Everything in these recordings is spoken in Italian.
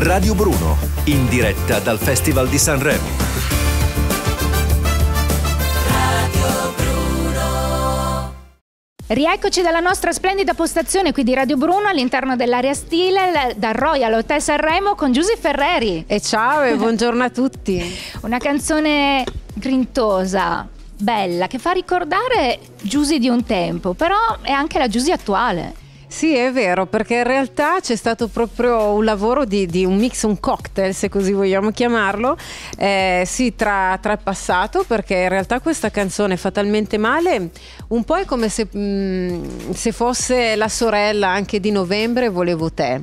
Radio Bruno, in diretta dal Festival di Sanremo. Radio Bruno. Rieccoci dalla nostra splendida postazione qui di Radio Bruno all'interno dell'area stile dal Royal Hotel Sanremo con Giusy Ferreri. E ciao e buongiorno a tutti. Una canzone grintosa, bella, che fa ricordare Giusy di un tempo, però è anche la Giusy attuale. Sì, è vero, perché in realtà c'è stato proprio un lavoro di, di un mix, un cocktail, se così vogliamo chiamarlo, eh, sì, tra, tra, passato, perché in realtà questa canzone Fatalmente Male un po' è come se, mh, mm, se fosse la sorella anche di Novembre Volevo Te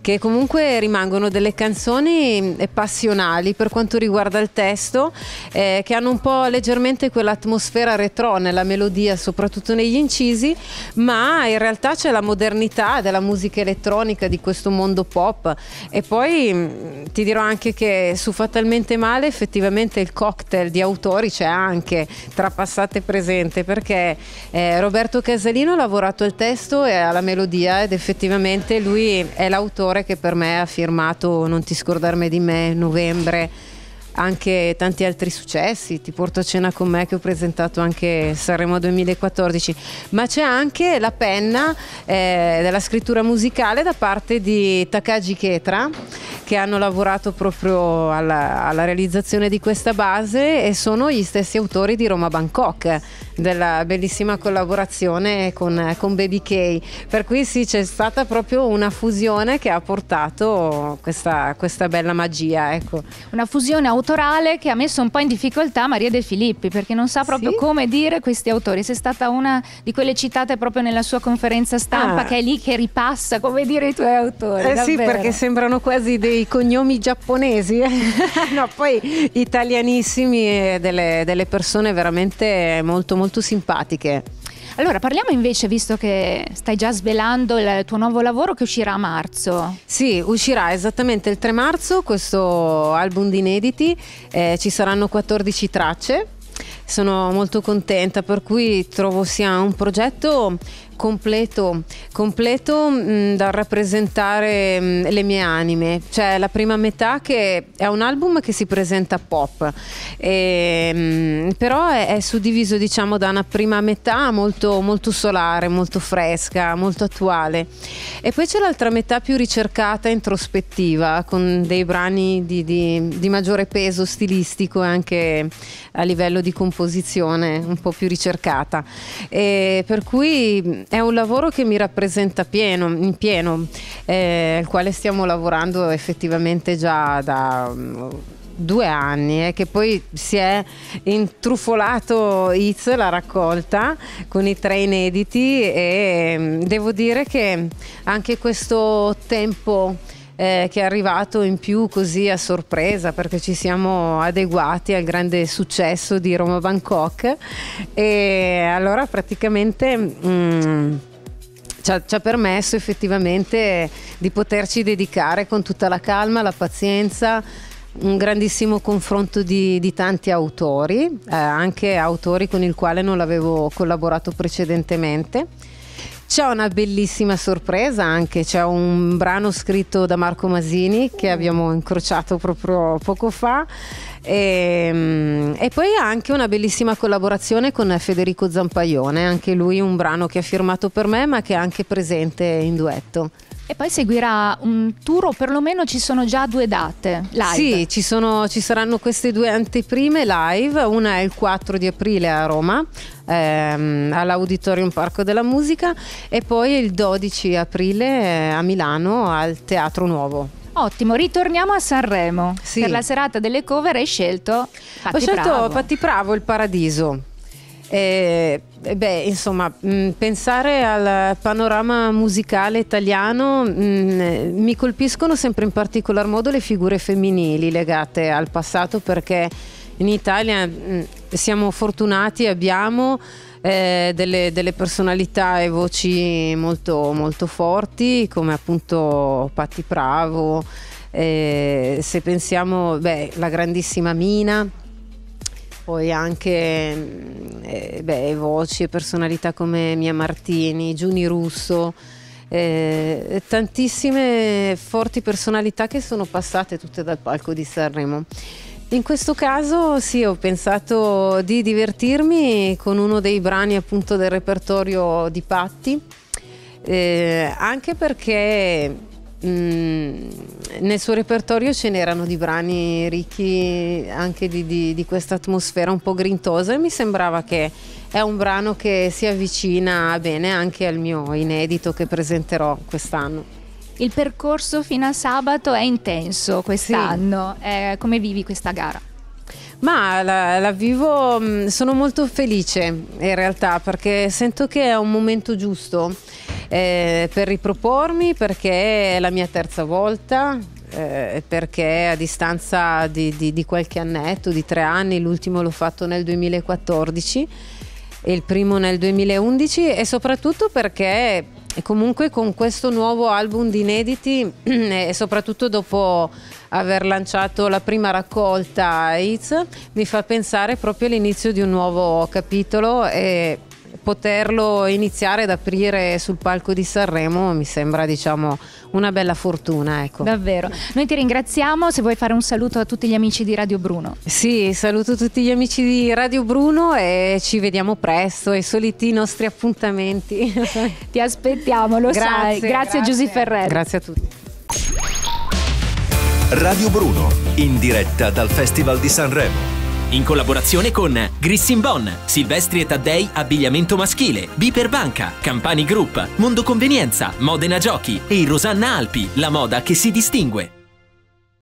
che comunque rimangono delle canzoni eh, passionali per quanto riguarda il testo, eh, che hanno un po' leggermente quell'atmosfera retro nella melodia, soprattutto negli incisi, ma in realtà c'è la modernità della musica elettronica di questo mondo pop. E poi mm, ti dirò anche che su Fatalmente Male effettivamente il cocktail di autori c'è anche tra passato e presente, perché eh, Roberto Casalino ha lavorato al testo e alla melodia ed effettivamente lui è l'autore autore che per me ha firmato Non ti scordarmi di me, novembre, anche tanti altri successi, Ti porto a cena con me che ho presentato anche Sanremo 2014, ma c'è anche la penna eh, della scrittura musicale da parte di Takagi Chetra che hanno lavorato proprio alla, alla realizzazione di questa base e sono gli stessi autori di Roma Bangkok della bellissima collaborazione con, con Baby K. Per cui sì, c'è stata proprio una fusione che ha portato questa, questa bella magia. Ecco. Una fusione autorale che ha messo un po' in difficoltà Maria De Filippi perché non sa proprio sì? come dire questi autori. Sei stata una di quelle citate proprio nella sua conferenza stampa ah. che è lì che ripassa come dire i tuoi autori. Eh sì, perché sembrano quasi dei cognomi giapponesi, eh. no, poi italianissimi e delle, delle persone veramente molto molto molto simpatiche. Allora, parliamo invece, visto che stai già svelando il tuo nuovo lavoro che uscirà a marzo. Sì, uscirà esattamente il 3 marzo questo album di inediti, eh, ci saranno 14 tracce sono molto contenta per cui trovo sia un progetto completo, completo mh, mm, da rappresentare mh, mm, le mie anime. Cioè la prima metà che è un album che si presenta pop, e, ehm, mh, però è, è, suddiviso diciamo da una prima metà molto, molto solare, molto fresca, molto attuale. E poi c'è l'altra metà più ricercata, introspettiva, con dei brani di, di, di maggiore peso stilistico e anche a livello di composizione un po' più ricercata. E per cui è un lavoro che mi rappresenta pieno, in pieno, eh, quale stiamo lavorando effettivamente già da mm, due anni e eh, che poi si è intrufolato Iz la raccolta con i tre inediti e mm, devo dire che anche questo tempo eh, che è arrivato in più così a sorpresa perché ci siamo adeguati al grande successo di Roma Bangkok e allora praticamente... Mm, ci ha, ci ha, permesso effettivamente di poterci dedicare con tutta la calma, la pazienza, un grandissimo confronto di, di tanti autori, eh, anche autori con il quale non l'avevo collaborato precedentemente. C'è una bellissima sorpresa anche, c'è un brano scritto da Marco Masini che abbiamo incrociato proprio poco fa e, ehm, e poi anche una bellissima collaborazione con Federico Zampaione, anche lui un brano che ha firmato per me ma che è anche presente in duetto. E poi seguirà un tour o perlomeno ci sono già due date live. Sì, ci, sono, ci saranno queste due anteprime live, una è il 4 di aprile a Roma ehm, all'Auditorium Parco della Musica e poi il 12 aprile eh, a Milano al Teatro Nuovo. Ottimo, ritorniamo a Sanremo. Sì. Per la serata delle cover hai scelto Patti Ho scelto Pravo. Patti Pravo, Il Paradiso. Eh, eh beh, insomma, mm, pensare al panorama musicale italiano mm, eh, mi colpiscono sempre in particolar modo le figure femminili legate al passato perché in Italia mm, siamo fortunati, abbiamo eh, delle, delle, personalità e voci molto, molto forti come appunto Patti Pravo, se pensiamo, beh, la grandissima Mina poi anche eh, beh, voci e personalità come Mia Martini, Giuni Russo, eh, tantissime forti personalità che sono passate tutte dal palco di Sanremo. In questo caso sì, ho pensato di divertirmi con uno dei brani appunto del repertorio di Patti, eh, anche perché Mm, nel suo repertorio ce n'erano di brani ricchi anche di, di, di questa atmosfera un po' grintosa e mi sembrava che è un brano che si avvicina bene anche al mio inedito che presenterò quest'anno. Il percorso fino a sabato è intenso quest'anno, sì. eh, come vivi questa gara? Ma la, la, vivo, mm, sono molto felice in realtà perché sento che è un momento giusto eh, per ripropormi perché è la mia terza volta, eh, perché a distanza di, di, di, qualche annetto, di tre anni, l'ultimo l'ho fatto nel 2014 e il primo nel 2011 e soprattutto perché comunque con questo nuovo album di inediti e soprattutto dopo aver lanciato la prima raccolta AIDS mi fa pensare proprio all'inizio di un nuovo capitolo e poterlo iniziare ad aprire sul palco di Sanremo mi sembra diciamo una bella fortuna ecco. davvero noi ti ringraziamo se vuoi fare un saluto a tutti gli amici di Radio Bruno sì saluto tutti gli amici di Radio Bruno e ci vediamo presto i soliti nostri appuntamenti ti aspettiamo lo grazie, sai grazie, grazie Giuseppe Ferrer grazie a tutti Radio Bruno in diretta dal Festival di Sanremo in collaborazione con Grissin Bon, Silvestri e Taddei Abbigliamento Maschile, Biper Banca, Campani Group, Mondo Convenienza, Modena Giochi e Rosanna Alpi, la moda che si distingue.